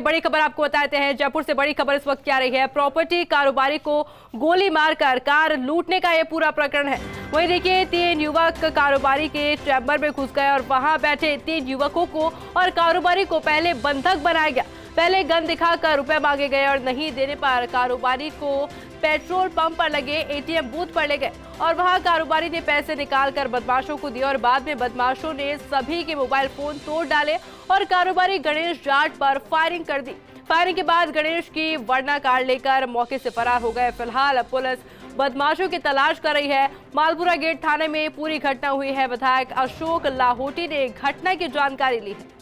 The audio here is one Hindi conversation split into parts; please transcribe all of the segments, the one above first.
बड़ी खबर आपको बताते हैं जयपुर से बड़ी खबर इस वक्त क्या रही है प्रॉपर्टी कारोबारी को गोली मारकर कार लूटने का यह पूरा प्रकरण है वहीं देखिए तीन युवक कारोबारी के चैम्बर में घुस गए और वहां बैठे तीन युवकों को और कारोबारी को पहले बंधक बनाया गया पहले गन दिखाकर रुपए मांगे गए और नहीं देने पर कारोबारी को पेट्रोल पंप पर लगे एटीएम बूथ पर ले गए और वहां कारोबारी ने पैसे निकालकर बदमाशों को दिए और बाद में बदमाशों ने सभी के मोबाइल फोन तोड़ डाले और कारोबारी गणेश जाट पर फायरिंग कर दी फायरिंग के बाद गणेश की वर्णा कार्ड लेकर मौके से फरार हो गए फिलहाल पुलिस बदमाशों की तलाश कर रही है मालपुरा गेट थाने में पूरी घटना हुई है विधायक अशोक लाहोटी ने घटना की जानकारी ली है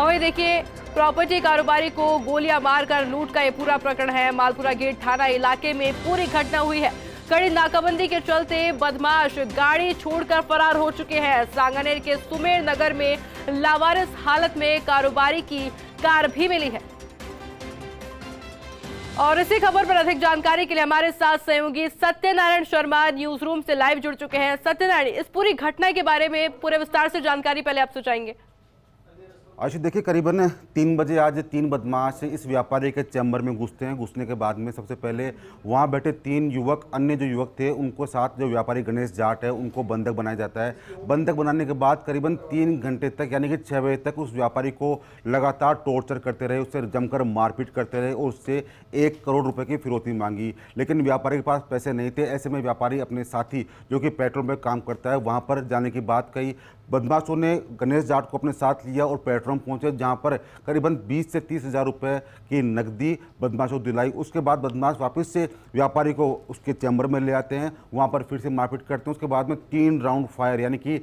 और देखिए प्रॉपर्टी कारोबारी को गोलियां मारकर लूट का ये पूरा प्रकरण है मालपुरा गेट थाना इलाके में पूरी घटना हुई है कड़ी नाकाबंदी के चलते बदमाश गाड़ी छोड़कर फरार हो चुके हैं सांगानेर के सुमेर नगर में लावारिस हालत में कारोबारी की कार भी मिली है और इसी खबर पर अधिक जानकारी के लिए हमारे साथ सहयोगी सत्यनारायण शर्मा न्यूज रूम से लाइव जुड़ चुके हैं सत्यनारायण इस पूरी घटना के बारे में पूरे विस्तार से जानकारी पहले आप चाहेंगे आयुष देखिए करीबन तीन बजे आज तीन बदमाश इस व्यापारी के चैम्बर में घुसते हैं घुसने के बाद में सबसे पहले वहाँ बैठे तीन युवक अन्य जो युवक थे उनको साथ जो व्यापारी गणेश जाट है उनको बंधक बनाया जाता है बंधक बनाने के बाद करीबन तीन घंटे तक यानी कि छः बजे तक उस व्यापारी को लगातार टॉर्चर करते रहे उससे जमकर मारपीट करते रहे और उससे एक करोड़ रुपये की फिरौती मांगी लेकिन व्यापारी के पास पैसे नहीं थे ऐसे में व्यापारी अपने साथी जो कि पेट्रोल में काम करता है वहाँ पर जाने की बात कही बदमाशों ने गणेश जाट को अपने साथ लिया और पेट्रोल पहुंचे जहां पर करीबन 20 से तीस हज़ार रुपये की नकदी बदमाशों को दिलाई उसके बाद बदमाश वापस से व्यापारी को उसके चैम्बर में ले आते हैं वहाँ पर फिर से मारपीट करते हैं उसके बाद में तीन राउंड फायर यानी कि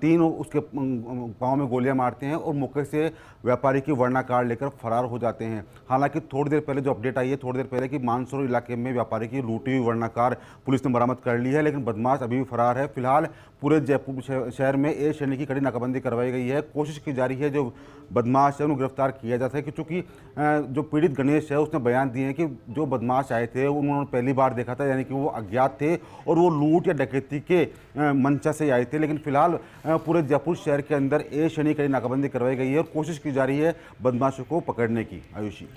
तीन उसके पाँव में गोलियाँ मारते हैं और मौके से व्यापारी की वर्णा कार्ड लेकर फरार हो जाते हैं हालांकि थोड़ी देर पहले जो अपडेट आई है थोड़ी देर पहले कि मानसूर इलाके में व्यापारी की लूटी हुई वर्णा कार पुलिस ने बरामद कर ली है लेकिन बदमाश अभी भी फरार है फिलहाल पूरे जयपुर शहर में एक आदेश श्रेणी की कड़ी नाकाबंदी करवाई गई है कोशिश की जा रही है जो बदमाश है उन्हें गिरफ्तार किया जा सके क्योंकि जो पीड़ित गणेश है उसने बयान दिए हैं कि जो बदमाश आए थे उन्होंने पहली बार देखा था यानी कि वो अज्ञात थे और वो लूट या डकैती के मंचा से आए थे लेकिन फिलहाल पूरे जयपुर शहर के अंदर ए श्रेणी कड़ी नाकाबंदी करवाई गई है और कोशिश की जा रही है बदमाशों को पकड़ने की आयुषी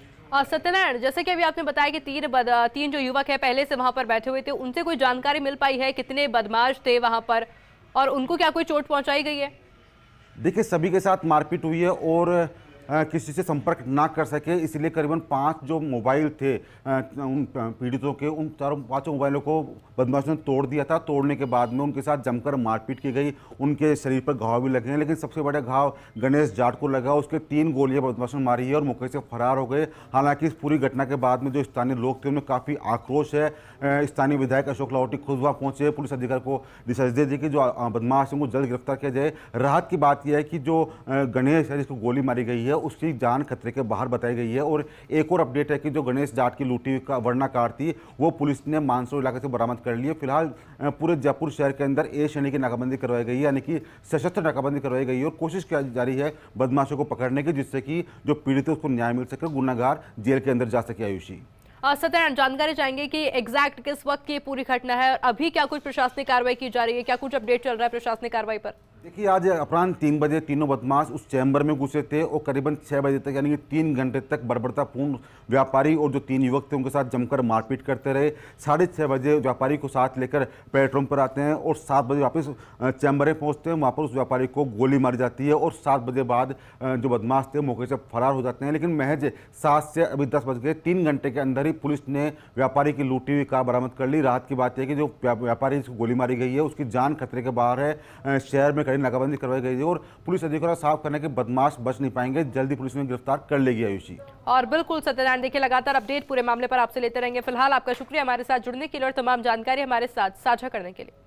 सत्यनारायण जैसे कि अभी आपने बताया कि तीन बद, तीन जो युवक है पहले से वहां पर बैठे हुए थे उनसे कोई जानकारी मिल पाई है कितने बदमाश थे वहां पर और उनको क्या कोई चोट पहुंचाई गई है देखिए सभी के साथ मारपीट हुई है और किसी से संपर्क ना कर सके इसलिए करीबन पाँच जो मोबाइल थे उन पीड़ितों के उन चारों पाँचों मोबाइलों को बदमाशों ने तोड़ दिया था तोड़ने के बाद में उनके साथ जमकर मारपीट की गई उनके शरीर पर घाव भी लगे हैं लेकिन सबसे बड़ा घाव गणेश जाट को लगा उसके तीन गोलियां बदमाशों ने मारी है और मौके से फरार हो गए हालांकि इस पूरी घटना के बाद में जो स्थानीय लोग थे उनमें काफ़ी आक्रोश है स्थानीय विधायक अशोक लाहौटी खुद वहाँ पहुँचे पुलिस अधिकारी को दिशा दे दी कि जो बदमाश उनको जल्द गिरफ्तार किया जाए राहत की बात यह है कि जो गणेश है जिसको गोली मारी गई है है उसकी जान खतरे के बाहर बताई गई है और एक और अपडेट है कि जो गणेश जाट की लूटी का वर्णा कार थी वो पुलिस ने मानसूर इलाके से बरामद कर ली फिलहाल पूरे जयपुर शहर के अंदर ए श्रेणी की नाकाबंदी करवाई गई है यानी कि सशस्त्र नाकाबंदी करवाई गई है और कोशिश की जा रही है बदमाशों को पकड़ने की जिससे कि जो पीड़ित है उसको न्याय मिल सके गुनागार जेल के अंदर जा सके आयुषी सत्यनारायण जानकारी चाहेंगे कि एग्जैक्ट किस वक्त की पूरी घटना है और अभी क्या कुछ प्रशासनिक कार्रवाई की जा रही है क्या कुछ अपडेट चल रहा है प्रशासनिक कार्रवाई पर देखिए आज अपराह तीन बजे तीनों बदमाश उस चैम्बर में घुसे थे और करीबन छः बजे तक यानी कि तीन घंटे तक बर्बरतापूर्ण व्यापारी और जो तीन युवक थे उनके साथ जमकर मारपीट करते रहे साढ़े छः बजे व्यापारी को साथ लेकर पेट्रोल पर आते हैं और सात बजे वापस चैम्बर में पहुँचते हैं वहाँ पर उस व्यापारी को गोली मारी जाती है और सात बजे बाद जो बदमाश थे मौके से फरार हो जाते हैं लेकिन महज सात से अभी दस बज गए तीन घंटे के अंदर ही पुलिस ने व्यापारी की लूटी हुई कार बरामद कर ली राहत की बात यह कि जो व्यापारी गोली मारी गई है उसकी जान खतरे के बाहर है शहर में कड़ी नाकाबंदी करवाई गई है और पुलिस अधिकार साफ करने के बदमाश बच नहीं पाएंगे जल्दी पुलिस में गिरफ्तार कर लेगी आयुषी और बिल्कुल सत्यनारायण देखिए लगातार अपडेट पूरे मामले पर आपसे लेते रहेंगे फिलहाल आपका शुक्रिया हमारे साथ जुड़ने के लिए और तमाम जानकारी हमारे साथ साझा करने के लिए